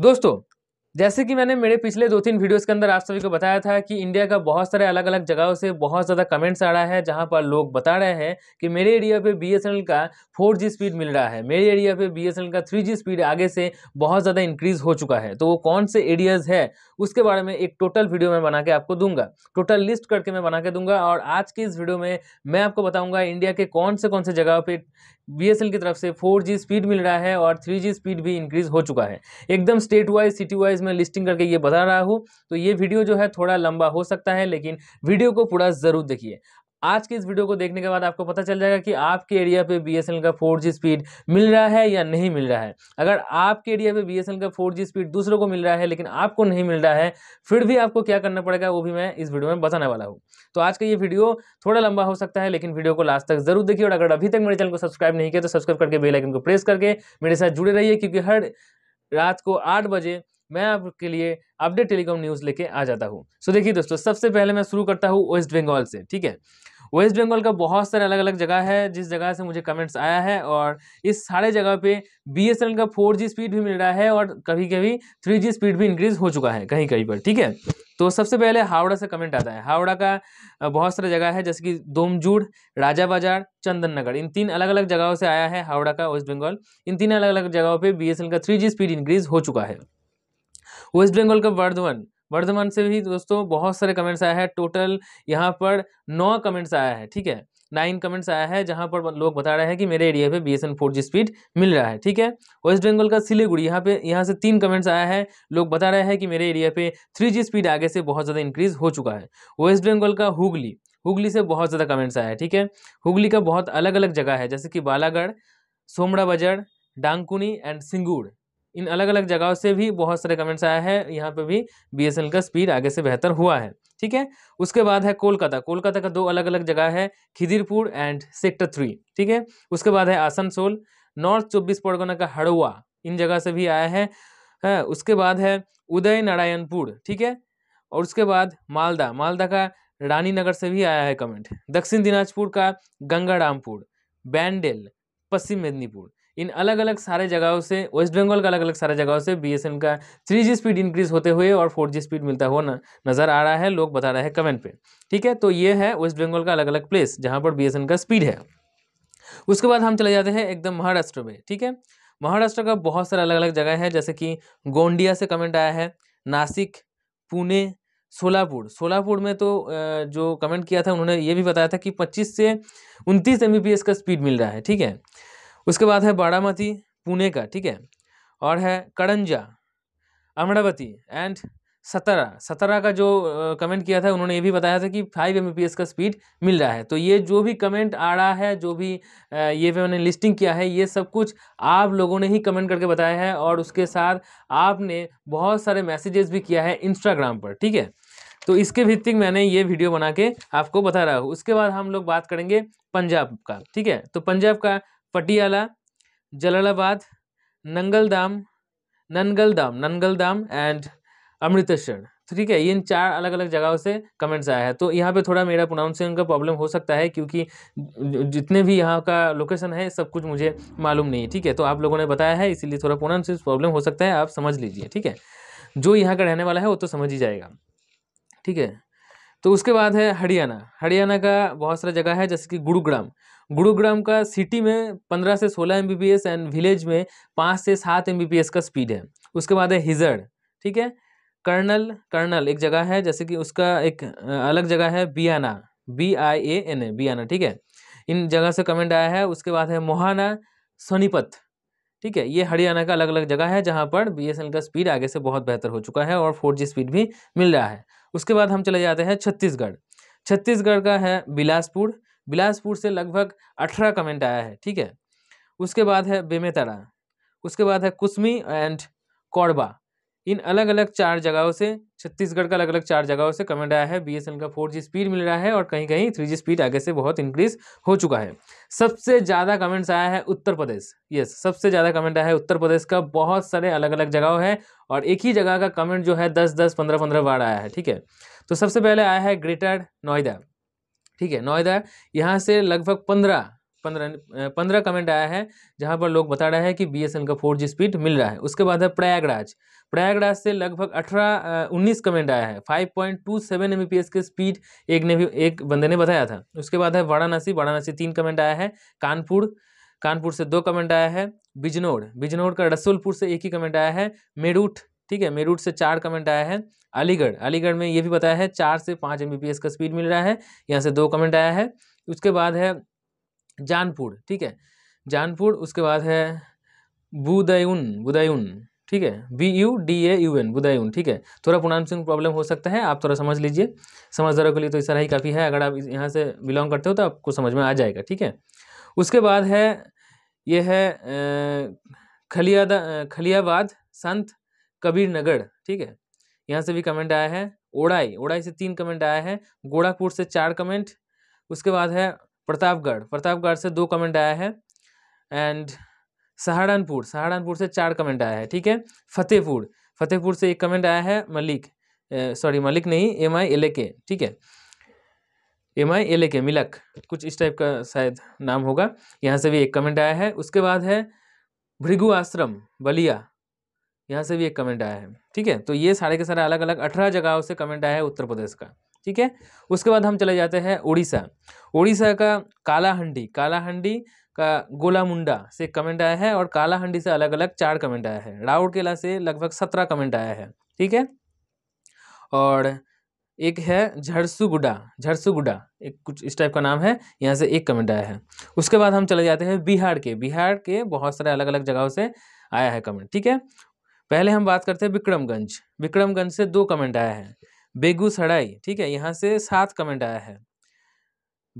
दोस्तों जैसे कि मैंने मेरे पिछले दो तीन वीडियोस के अंदर आप सभी को बताया था कि इंडिया का बहुत सारे अलग अलग जगहों से बहुत ज़्यादा कमेंट्स आ रहा है जहां पर लोग बता रहे हैं कि मेरे एरिया पे बीएसएनएल का 4G स्पीड मिल रहा है मेरे एरिया पे बीएसएनएल का 3G स्पीड आगे से बहुत ज़्यादा इंक्रीज़ हो चुका है तो वो कौन से एरियाज़ है उसके बारे में एक टोटल वीडियो मैं बना के आपको दूंगा टोटल लिस्ट करके मैं बना के दूंगा और आज की इस वीडियो में मैं आपको बताऊँगा इंडिया के कौन से कौन से जगह पर बी की तरफ से फोर जी स्पीड मिल रहा है और थ्री जी स्पीड भी इंक्रीज़ हो चुका है एकदम स्टेट वाइज सिटी वाइज मैं लिस्टिंग करके ये बता रहा हूँ तो ये वीडियो जो है थोड़ा लंबा हो सकता है लेकिन वीडियो को पूरा ज़रूर देखिए आज के इस वीडियो को देखने के बाद आपको पता चल जाएगा कि आपके एरिया पे बी का 4G स्पीड मिल रहा है या नहीं मिल रहा है अगर आपके एरिया पे बी का 4G स्पीड दूसरों को मिल रहा है लेकिन आपको नहीं मिल रहा है फिर भी आपको क्या करना पड़ेगा वो भी मैं इस वीडियो में बताने वाला हूँ तो आज का ये वीडियो थोड़ा लंबा हो सकता है लेकिन वीडियो को लास्ट तक जरूर देखिए और अगर अभी तक मेरे चैनल को सब्सक्राइब नहीं किया तो सब्सक्राइब करके बेलाइकन को प्रेस करके मेरे साथ जुड़े रहिए क्योंकि हर रात को आठ बजे मैं आपके लिए अपडेट टेलीकॉम न्यूज़ लेके आ जाता हूँ सो so देखिए दोस्तों सबसे पहले मैं शुरू करता हूँ वेस्ट बंगाल से ठीक है वेस्ट बंगाल का बहुत सारे अलग अलग जगह है जिस जगह से मुझे कमेंट्स आया है और इस सारे जगह पे बी का फोर जी स्पीड भी मिल रहा है और कभी कभी थ्री जी स्पीड भी इंक्रीज हो चुका है कहीं कहीं पर ठीक है तो सबसे पहले हावड़ा से कमेंट आता है हावड़ा का बहुत सारा जगह है जैसे कि दोमजूड़ राजा बाजार चंदन नगर इन तीन अलग अलग जगहों से आया है हावड़ा का वेस्ट बंगाल इन तीन अलग अलग जगहों पर बी का थ्री स्पीड इंक्रीज हो चुका है वेस्ट बंगाल का वर्धवन वर्धमान से भी दोस्तों बहुत सारे कमेंट्स आया है टोटल यहाँ पर नौ कमेंट्स आया है ठीक है नाइन कमेंट्स आया है जहाँ पर लोग बता रहे हैं कि मेरे एरिया पे B S N four G speed मिल रहा है ठीक है वेस्ट बंगाल का सिलीगुड़ी यहाँ पे यहाँ से तीन कमेंट्स आया है लोग बता रहे हैं कि मेरे एरिया पे थ्री जी स्पीड आगे से बहुत ज़्यादा इंक्रीज हो चुका है वेस्ट बंगाल का हुगली हुगली से बहुत ज़्यादा कमेंट्स आया है ठीक है हुगली का बहुत अलग अलग जगह है जैसे कि बालागढ़ सोमड़ा बाजार डांगकुनी एंड सिंगूर इन अलग अलग जगहों से भी बहुत सारे कमेंट्स आया है यहाँ पे भी बी का स्पीड आगे से बेहतर हुआ है ठीक है उसके बाद है कोलकाता कोलकाता का दो अलग अलग जगह है खिदिरपुर एंड सेक्टर थ्री ठीक है उसके बाद है आसनसोल नॉर्थ चौबीस परगना का हड़ुआ इन जगह से भी आया है, है उसके बाद है उदय नारायणपुर ठीक है और उसके बाद मालदा मालदा का रानी नगर से भी आया है कमेंट दक्षिण दिनाजपुर का गंगारामपुर बैंडेल पश्चिम मेदिनीपुर इन अलग अलग सारे जगहों से वेस्ट बंगाल का अलग अलग सारे जगहों से बी का थ्री स्पीड इंक्रीज होते हुए और फोर स्पीड मिलता हुआ नज़र आ रहा है लोग बता रहे हैं कमेंट पे ठीक है तो ये है वेस्ट बंगाल का अलग अलग प्लेस जहाँ पर बी का स्पीड है उसके बाद हम चले जाते हैं एकदम महाराष्ट्र में ठीक है महाराष्ट्र का बहुत सारा अलग अलग जगह है जैसे कि गोंडिया से कमेंट आया है नासिक पुणे सोलापुर सोलापुर में तो जो कमेंट किया था उन्होंने ये भी बताया था कि 25 से 29 एम का स्पीड मिल रहा है ठीक है उसके बाद है बारामती पुणे का ठीक है और है करंजा अमरावती एंड सतरा सतरा का जो कमेंट किया था उन्होंने ये भी बताया था कि फाइव एम का स्पीड मिल रहा है तो ये जो भी कमेंट आ रहा है जो भी ये मैंने लिस्टिंग किया है ये सब कुछ आप लोगों ने ही कमेंट करके बताया है और उसके साथ आपने बहुत सारे मैसेजेस भी किया है इंस्टाग्राम पर ठीक है तो इसके भित्तिक मैंने ये वीडियो बना के आपको बता रहा हूँ उसके बाद हम लोग बात करेंगे पंजाब का ठीक है तो पंजाब का पटियाला जलालाबाद दाम नंगल दाम एंड अमृतसर तो ठीक है ये इन चार अलग अलग जगहों से कमेंट्स आया है तो यहाँ पे थोड़ा मेरा प्रोनाउंसिंग का प्रॉब्लम हो सकता है क्योंकि जितने भी यहाँ का लोकेशन है सब कुछ मुझे मालूम नहीं है ठीक है तो आप लोगों ने बताया है इसीलिए थोड़ा प्रोनाउंसिंग प्रॉब्लम हो सकता है आप समझ लीजिए ठीक है जो यहाँ का रहने वाला है वो तो समझ ही जाएगा ठीक है तो उसके बाद है हरियाणा हरियाणा का बहुत सारा जगह है जैसे कि गुरुग्राम गुरुग्राम का सिटी में पंद्रह से सोलह एम एंड विलेज में पाँच से सात एम का स्पीड है उसके बाद है हिजड़ ठीक है कर्नल कर्नल एक जगह है जैसे कि उसका एक अलग जगह है बियाना B I A N A बियाना ठीक है इन जगह से कमेंट आया है उसके बाद है मोहाना सोनीपत ठीक है ये हरियाणा का अलग अलग जगह है जहाँ पर बी का स्पीड आगे से बहुत बेहतर हो चुका है और फोर स्पीड भी मिल रहा है उसके बाद हम चले जाते हैं छत्तीसगढ़ छत्तीसगढ़ का है बिलासपुर बिलासपुर से लगभग अठारह कमेंट आया है ठीक है उसके बाद है बेमेतरा उसके बाद है कुसमी एंड कौरबा इन अलग अलग चार जगहों से छत्तीसगढ़ का अलग अलग चार जगहों से कमेंट आया है बीएसएनएल का फोर जी स्पीड मिल रहा है और कहीं कहीं थ्री जी स्पीड आगे से बहुत इंक्रीज हो चुका है सबसे ज़्यादा कमेंट्स आया है उत्तर प्रदेश यस सबसे ज़्यादा कमेंट आया है उत्तर प्रदेश का बहुत सारे अलग अलग जगहों है और एक ही जगह का कमेंट जो है दस दस पंद्रह पंद्रह बार आया है ठीक है तो सबसे पहले आया है ग्रेटर नोएडा ठीक है नोएडा यहाँ से लगभग पंद्रह पंद्रह पंद्रह कमेंट आया है जहाँ पर लोग बता रहे हैं कि बी का फोर जी स्पीड मिल रहा है उसके बाद है प्रयागराज प्रयागराज से लगभग अठारह उन्नीस कमेंट आया है five point two seven M के स्पीड एक ने भी एक बंदे ने बताया था उसके बाद है वाराणसी वाराणसी तीन कमेंट आया है कानपुर कानपुर से दो कमेंट आया है बिजनौर बिजनौर का रसूलपुर से एक ही कमेंट आया है मेरूठ ठीक है मेरूट से चार कमेंट आया है अलीगढ़ अलीगढ़ में ये भी बताया है चार से पाँच एम का स्पीड मिल रहा है यहाँ से दो कमेंट आया है उसके बाद है जानपुर ठीक है जानपुर उसके बाद है बुदयुन बुदयुन ठीक है B U D A U N Budaun ठीक है थोड़ा प्रोनाउंसिंग प्रॉब्लम हो सकता है आप थोड़ा समझ लीजिए समझदारों के लिए तो इस तरह ही काफ़ी है अगर आप यहाँ से बिलोंग करते हो तो आपको समझ में आ जाएगा ठीक है उसके बाद है ये है खलियादा खलियाबाद संत कबीर नगर ठीक है यहाँ से भी कमेंट आया है ओड़ाई ओड़ाई से तीन कमेंट आया है गोड़ापुर से चार कमेंट उसके बाद है प्रतापगढ़ प्रतापगढ़ से दो कमेंट आया है एंड सहारनपुर सहारनपुर से चार कमेंट आया है ठीक है फतेहपुर फतेहपुर से एक कमेंट आया है मलिक सॉरी मलिक नहीं एम आई एल ए के ठीक है एम आई एल ए के मिलक कुछ इस टाइप का शायद नाम होगा यहाँ से भी एक कमेंट आया है उसके बाद है भृगु आश्रम बलिया यहाँ से भी एक कमेंट आया है ठीक है तो ये सारे के सारे अलग अलग अठारह जगहों से कमेंट आया है उत्तर प्रदेश का ठीक है उसके बाद हम चले जाते हैं उड़ीसा उड़ीसा का कालाहंडी कालाहंडी का गोला मुंडा से कमेंट आया है और कालाहंडी से अलग अलग चार कमेंट आया है राउरकेला से लगभग सत्रह कमेंट आया है ठीक है और एक है झरसुगुडा झरसुगुडा एक कुछ इस टाइप का नाम है यहाँ से एक कमेंट आया है उसके बाद हम चले जाते हैं बिहार के बिहार के बहुत सारे अलग अलग जगहों से आया है कमेंट ठीक है पहले हम बात करते हैं विक्रमगंज विक्रमगंज से दो कमेंट आया है बेगूसराय ठीक है यहाँ से सात कमेंट आया है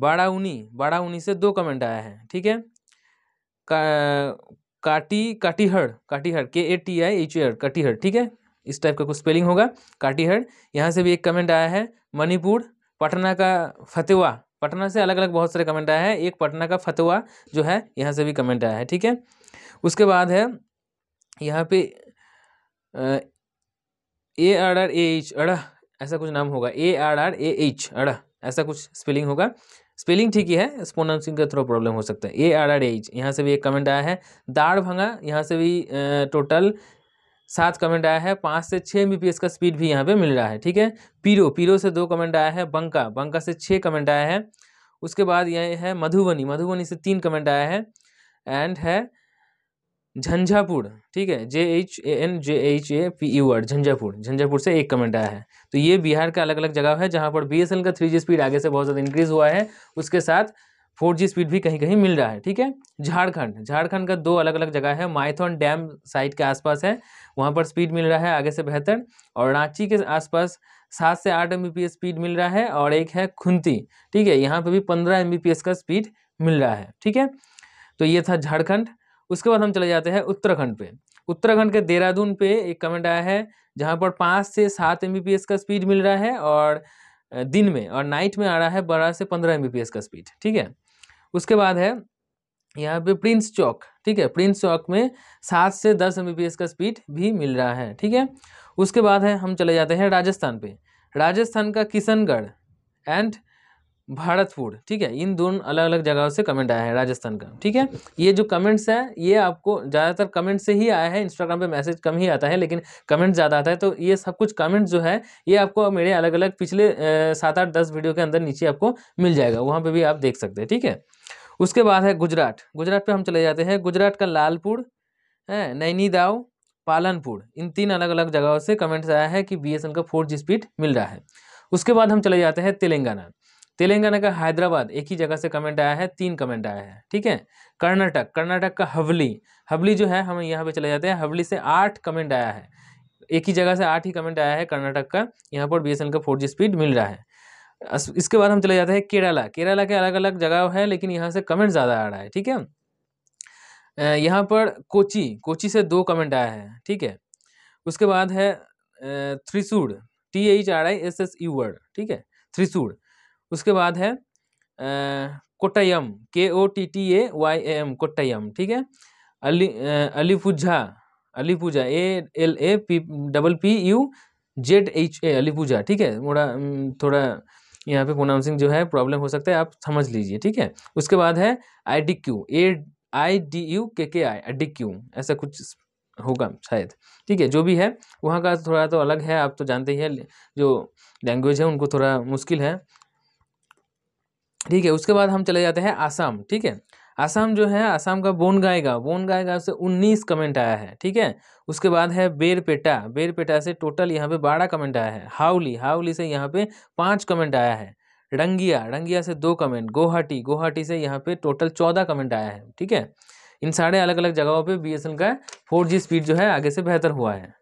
बाड़ाउनी बाड़ाउनी से दो कमेंट आया है ठीक है का, काटी Katihar Katihar K A T I H R Katihar ठीक है इस टाइप का कुछ स्पेलिंग होगा काटीहड़ यहाँ से भी एक कमेंट आया है मणिपुर पटना का फतेवा पटना से अलग अलग बहुत सारे कमेंट आया है एक पटना का फतवा जो है यहाँ से भी कमेंट आया है ठीक है उसके बाद है यहाँ पे A R R A H अड़ा ऐसा कुछ नाम होगा A R R A H अड़ा ऐसा कुछ स्पेलिंग होगा स्पेलिंग ठीक ही है स्पोनाउंसिंग का थोड़ा प्रॉब्लम हो सकता है ए आर आर एच यहाँ से भी एक कमेंट आया है दाड़ भंगा यहाँ से भी टोटल सात कमेंट आया है पाँच से छः एम का स्पीड भी यहाँ पे मिल रहा है ठीक है पीरो पीरो से दो कमेंट आया है बंका बंका से छः कमेंट आया है उसके बाद यह है मधुबनी मधुबनी से तीन कमेंट आया है एंड है झंझापुर ठीक है J H A N J H A P U R Jhanjharpur Jhanjharpur से एक कमेंट आया है तो ये बिहार का अलग अलग जगह है जहाँ पर बी एस एल का थ्री जी स्पीड आगे से बहुत ज़्यादा इंक्रीज़ हुआ है उसके साथ फोर जी स्पीड भी कहीं कहीं मिल रहा है ठीक है झारखंड झारखंड का दो अलग अलग जगह है माइथन डैम साइट के आसपास है वहाँ पर स्पीड मिल रहा है आगे से बेहतर और रांची के आसपास सात से आठ एम स्पीड मिल रहा है और एक है खुंती ठीक है यहाँ पर भी पंद्रह एम का स्पीड मिल रहा है ठीक है तो ये था झारखंड उसके बाद हम चले जाते हैं उत्तराखंड पे उत्तराखंड के देहरादून पे एक कमेंट आया है जहाँ पर पाँच से सात एम का स्पीड मिल रहा है और दिन में और नाइट में आ रहा है बारह से पंद्रह एम का स्पीड ठीक है उसके बाद है यहाँ पे प्रिंस चौक ठीक है प्रिंस चौक में सात से दस एम का स्पीड भी मिल रहा है ठीक है उसके बाद है हम चले जाते हैं राजस्थान पे राजस्थान का किशनगढ़ एंड भारत फूड ठीक है इन दोनों अलग अलग जगहों से कमेंट आया है राजस्थान का ठीक है ये जो कमेंट्स है ये आपको ज़्यादातर कमेंट से ही आया है इंस्टाग्राम पे मैसेज कम ही आता है लेकिन कमेंट ज़्यादा आता है तो ये सब कुछ कमेंट जो है ये आपको मेरे अलग अलग पिछले सात आठ दस वीडियो के अंदर नीचे आपको मिल जाएगा वहाँ पर भी आप देख सकते हैं ठीक है उसके बाद है गुजरात गुजरात पर हम चले जाते हैं गुजरात का लालपुर है नैनीदाव पालनपुर इन तीन अलग अलग जगहों से कमेंट्स आया है कि बी का फोर स्पीड मिल रहा है उसके बाद हम चले जाते हैं तेलंगाना तेलंगाना का हैदराबाद एक ही जगह से कमेंट आया है तीन कमेंट आया है ठीक है कर्नाटक कर्नाटक का हवली हवली जो है हम यहाँ पे चले जाते हैं हवली से आठ कमेंट आया है एक ही जगह से आठ ही कमेंट आया है कर्नाटक का यहाँ पर बी का फोर स्पीड मिल रहा है इसके बाद हम चले जाते हैं केरला केरला के अलग अलग जगह है लेकिन यहाँ से कमेंट ज़्यादा आ रहा है ठीक है यहाँ पर कोची कोची से दो कमेंट आया है ठीक है उसके बाद है Thrissur T H R I S S U word ठीक है थ्रिसूड उसके बाद है कोटयम के O T T A Y A M Kottayam ठीक है अली अली Alappuzha A L A P double P U Z H A Alappuzha ठीक है थोड़ा थोड़ा यहाँ पे प्रोनाउंसिंग जो है प्रॉब्लम हो सकता है आप समझ लीजिए ठीक है उसके बाद है I D Q A I D U K K I D Q ऐसा कुछ होगा शायद ठीक है जो भी है वहाँ का थोड़ा तो अलग है आप तो जानते ही हैं जो लैंग्वेज है उनको थोड़ा मुश्किल है ठीक है उसके बाद हम चले जाते हैं आसाम ठीक है आसाम जो है आसाम का बोन गायगा बोन गायगा से 19 कमेंट आया है ठीक है उसके बाद है बेरपेटा बेरपेटा से टोटल यहाँ पे 12 कमेंट आया है हाउली हाउली से यहाँ पे पाँच कमेंट आया है रंगिया रंगिया से दो कमेंट गोहाटी गोहाटी से यहाँ पे टोटल चौदह कमेंट आया है ठीक है इन सारे अलग अलग जगहों पे बी का फोर स्पीड जो है आगे से बेहतर हुआ है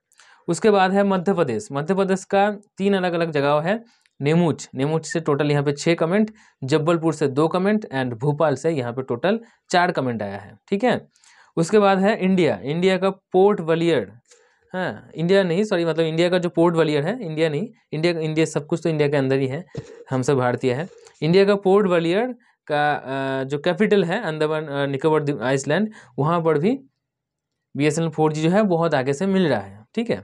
उसके बाद है मध्य प्रदेश मध्य प्रदेश का तीन अलग अलग जगह है नेमूच नेमूच से टोटल यहाँ पे छः कमेंट जब्बलपुर से दो कमेंट एंड भोपाल से यहाँ पे टोटल चार कमेंट आया है ठीक है उसके बाद है इंडिया इंडिया का पोर्ट वलियर हाँ इंडिया नहीं सॉरी मतलब इंडिया का जो पोर्ट वलियर है इंडिया नहीं इंडिया इंडिया सब कुछ तो इंडिया के अंदर ही है हम सब भारतीय है इंडिया का पोर्ट वलियर का जो कैपिटल है अंदमान निकोबर आइसलैंड वहाँ पर भी B S N four G जो है बहुत आगे से मिल रहा है ठीक है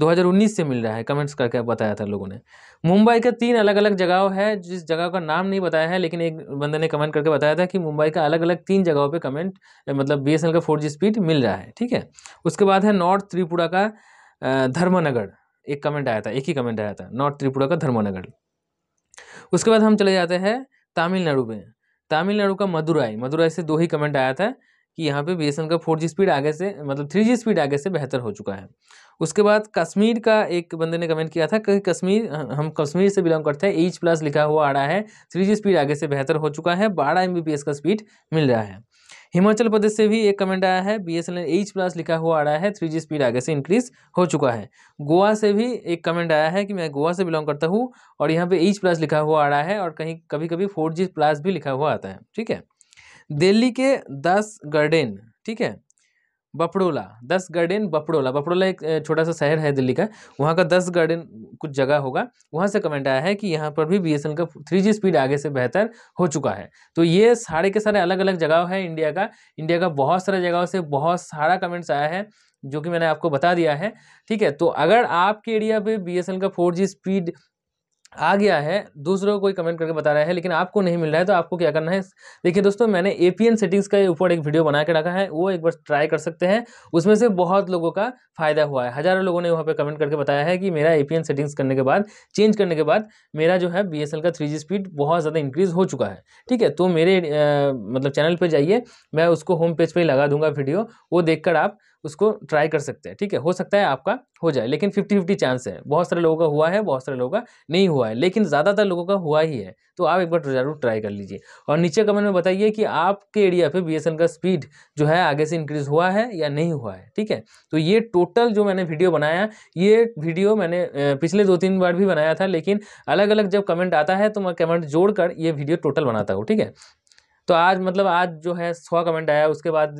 2019 से मिल रहा है कमेंट्स करके बताया था लोगों ने मुंबई के तीन अलग अलग जगह है जिस जगह का नाम नहीं बताया है लेकिन एक बंदे ने कमेंट करके बताया था कि मुंबई का अलग अलग तीन जगहों पे कमेंट मतलब बी का फोर स्पीड मिल रहा है ठीक है उसके बाद है नॉर्थ त्रिपुरा का धर्मनगर एक कमेंट आया था एक ही कमेंट आया था नॉर्थ त्रिपुरा का धर्मनगर उसके बाद हम चले जाते हैं तमिलनाडु में तमिलनाडु का मदुराई मदुराई से दो ही कमेंट आया था कि यहाँ पे बी का फोर जी स्पीड आगे से मतलब थ्री जी स्पीड आगे से बेहतर हो चुका है उसके बाद कश्मीर का एक बंदे ने कमेंट किया था कि कश्मीर हम कश्मीर से बिलोंग करते हैं एच प्लस लिखा हुआ आ रहा है थ्री जी स्पीड आगे से बेहतर हो चुका है बारह एम का स्पीड मिल रहा है हिमाचल प्रदेश से भी एक कमेंट आया है B S N H plus लिखा हुआ आ रहा है थ्री जी स्पीड आगे से इंक्रीज हो चुका है गोवा से भी एक कमेंट आया है कि मैं गोवा से बिलोंग करता हूँ और यहाँ पे एच प्लस लिखा हुआ आ रहा है और कहीं कभी कभी फोर जी प्लस भी लिखा हुआ आता है ठीक है दिल्ली के दस गार्डन ठीक है बपड़ोला दस गार्डन बपड़ोला बपड़ोला एक छोटा सा शहर है दिल्ली का वहाँ का दस गार्डन कुछ जगह होगा वहाँ से कमेंट आया है कि यहाँ पर भी बी एस का थ्री जी स्पीड आगे से बेहतर हो चुका है तो ये सारे के सारे अलग अलग जगह है इंडिया का इंडिया का बहुत सारे जगहों से बहुत सारा कमेंट्स आया है जो कि मैंने आपको बता दिया है ठीक है तो अगर आपके एरिया पे बी एस का फोर जी स्पीड आ गया है दूसरों को कोई कमेंट करके बता रहा है लेकिन आपको नहीं मिल रहा है तो आपको क्या करना है देखिए दोस्तों मैंने ए सेटिंग्स का ऊपर एक वीडियो बना के रखा है वो एक बार ट्राई कर सकते हैं उसमें से बहुत लोगों का फायदा हुआ है हज़ारों लोगों ने वहाँ पे कमेंट करके बताया है कि मेरा ए सेटिंग्स करने के बाद चेंज करने के बाद मेरा जो है बी का थ्री स्पीड बहुत ज़्यादा इंक्रीज़ हो चुका है ठीक है तो मेरे आ, मतलब चैनल पर जाइए मैं उसको होम पेज पर लगा दूंगा वीडियो वो देख आप उसको ट्राई कर सकते हैं ठीक है हो सकता है आपका हो जाए लेकिन फिफ्टी फिफ्टी चांस है बहुत सारे लोगों का हुआ है बहुत सारे लोगों का नहीं हुआ है लेकिन ज़्यादातर लोगों का हुआ ही है तो आप एक बार ज़रूर ट्राई कर लीजिए और नीचे कमेंट में बताइए कि आपके एरिया पे बी का स्पीड जो है आगे से इंक्रीज़ हुआ है या नहीं हुआ है ठीक है तो ये टोटल जो मैंने वीडियो बनाया ये वीडियो मैंने पिछले दो तीन बार भी बनाया था लेकिन अलग अलग जब कमेंट आता है तो मैं कमेंट जोड़ कर ये वीडियो टोटल बनाता हूँ ठीक है तो आज मतलब आज जो है सौ कमेंट आया उसके बाद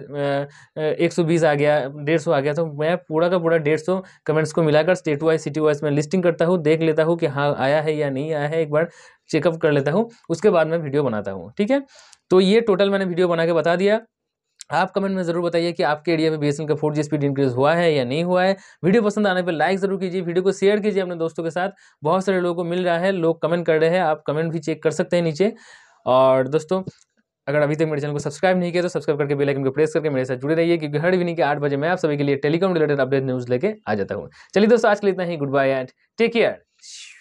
एक सौ बीस आ गया डेढ़ सौ आ गया तो मैं पूरा का पूरा डेढ़ सौ कमेंट्स को मिलाकर स्टेट वाइज सिटी वाइज में लिस्टिंग करता हूँ देख लेता हूँ कि हाँ आया है या नहीं आया है एक बार चेकअप कर लेता हूँ उसके बाद मैं वीडियो बनाता हूँ ठीक है तो ये टोटल मैंने वीडियो बना के बता दिया आप कमेंट में जरूर बताइए कि आपके एरिया में बी का फोर जी स्पीड इंक्रीज हुआ है या नहीं हुआ है वीडियो पसंद आने पर लाइक जरूर कीजिए वीडियो को शेयर कीजिए अपने दोस्तों के साथ बहुत सारे लोगों को मिल रहा है लोग कमेंट कर रहे हैं आप कमेंट भी चेक कर सकते हैं नीचे और दोस्तों अगर अभी तक मेरे चैनल को सब्सक्राइब नहीं किया तो सब्सक्राइब करके बेल आइकन को प्रेस करके मेरे साथ जुड़े रहिए क्योंकि हर इवनिंग के आठ बजे मैं आप सभी के लिए टेलीकॉम रिलेटेड अपडेट न्यूज़ लेके आ जाता हूँ चलिए दोस्तों आज के लिए इतना ही good bye and take care